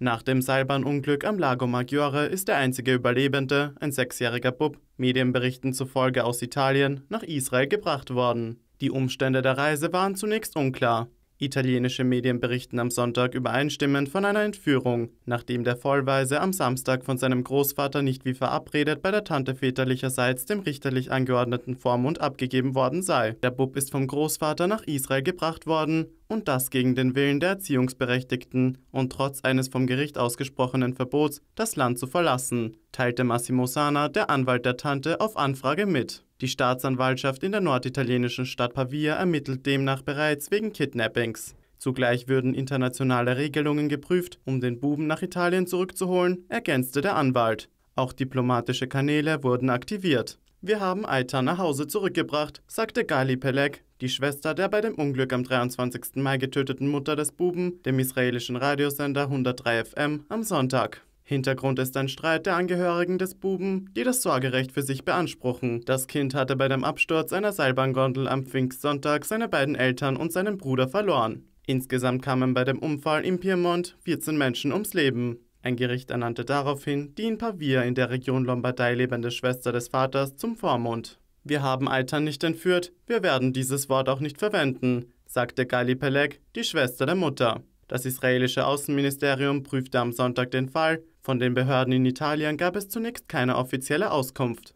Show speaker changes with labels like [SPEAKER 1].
[SPEAKER 1] Nach dem Seilbahnunglück am Lago Maggiore ist der einzige Überlebende, ein sechsjähriger Bub, Medienberichten zufolge aus Italien, nach Israel gebracht worden. Die Umstände der Reise waren zunächst unklar. Italienische Medien berichten am Sonntag übereinstimmend von einer Entführung, nachdem der Vollweise am Samstag von seinem Großvater nicht wie verabredet bei der Tante väterlicherseits dem richterlich angeordneten Vormund abgegeben worden sei. Der Bub ist vom Großvater nach Israel gebracht worden und das gegen den Willen der Erziehungsberechtigten und trotz eines vom Gericht ausgesprochenen Verbots, das Land zu verlassen, teilte Massimo Sana, der Anwalt der Tante, auf Anfrage mit. Die Staatsanwaltschaft in der norditalienischen Stadt Pavia ermittelt demnach bereits wegen Kidnappings. Zugleich würden internationale Regelungen geprüft, um den Buben nach Italien zurückzuholen, ergänzte der Anwalt. Auch diplomatische Kanäle wurden aktiviert. Wir haben Aita nach Hause zurückgebracht, sagte Gali Pelek, die Schwester der bei dem Unglück am 23. Mai getöteten Mutter des Buben, dem israelischen Radiosender 103 FM, am Sonntag. Hintergrund ist ein Streit der Angehörigen des Buben, die das Sorgerecht für sich beanspruchen. Das Kind hatte bei dem Absturz einer Seilbahngondel am Pfingstsonntag seine beiden Eltern und seinen Bruder verloren. Insgesamt kamen bei dem Unfall im Piemont 14 Menschen ums Leben. Ein Gericht ernannte daraufhin die in Pavia in der Region Lombardei lebende Schwester des Vaters zum Vormund. Wir haben Eitan nicht entführt, wir werden dieses Wort auch nicht verwenden, sagte Gali Pelek, die Schwester der Mutter. Das israelische Außenministerium prüfte am Sonntag den Fall, von den Behörden in Italien gab es zunächst keine offizielle Auskunft